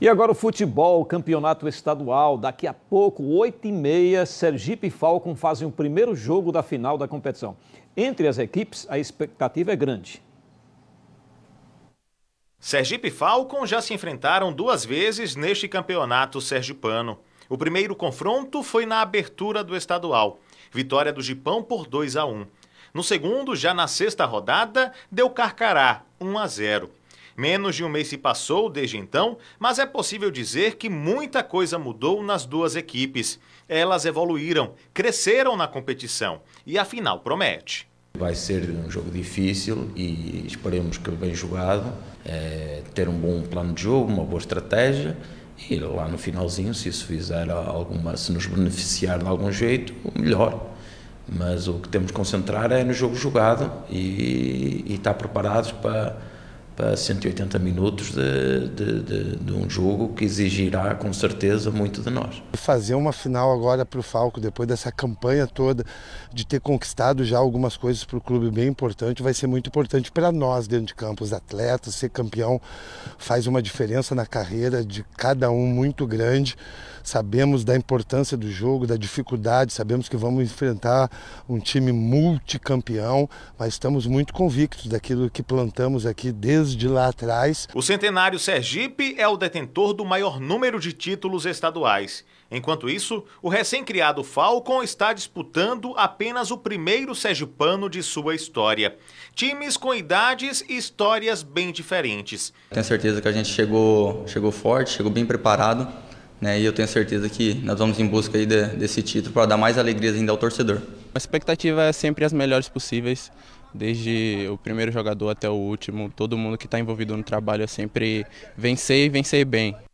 E agora o futebol, campeonato estadual. Daqui a pouco, 8h30, Sergipe e Falcon fazem o primeiro jogo da final da competição. Entre as equipes, a expectativa é grande. Sergipe e Falcon já se enfrentaram duas vezes neste campeonato sergipano. O primeiro confronto foi na abertura do estadual. Vitória do Gipão por 2 a 1. No segundo, já na sexta rodada, deu Carcará 1 a 0. Menos de um mês se passou desde então, mas é possível dizer que muita coisa mudou nas duas equipes. Elas evoluíram, cresceram na competição e a final promete. Vai ser um jogo difícil e esperemos que bem jogado, é, ter um bom plano de jogo, uma boa estratégia e lá no finalzinho, se isso fizer alguma, se nos beneficiar de algum jeito, melhor. Mas o que temos que concentrar é no jogo jogado e, e estar tá preparados para para 180 minutos de, de, de, de, um jogo que exigirá com certeza muito de nós. Fazer uma final agora para o Falco, depois dessa campanha toda, de ter conquistado já algumas coisas para o clube bem importante, vai ser muito importante para nós dentro de campo, os atletas, ser campeão faz uma diferença na carreira de cada um muito grande. Sabemos da importância do jogo, da dificuldade, sabemos que vamos enfrentar um time multicampeão, mas estamos muito convictos daquilo que plantamos aqui desde anos de lá atrás. O centenário Sergipe é o detentor do maior número de títulos estaduais. Enquanto isso, o recém-criado Falcon está disputando apenas o primeiro sergipano de sua história. Times com idades e histórias bem diferentes. Tenho certeza que a gente chegou, chegou forte, chegou bem preparado. Né, e eu tenho certeza que nós vamos em busca de, desse título para dar mais alegria ainda ao torcedor. A expectativa é sempre as melhores possíveis desde o primeiro jogador até o último, todo mundo que está envolvido no trabalho é sempre vencer e vencer bem.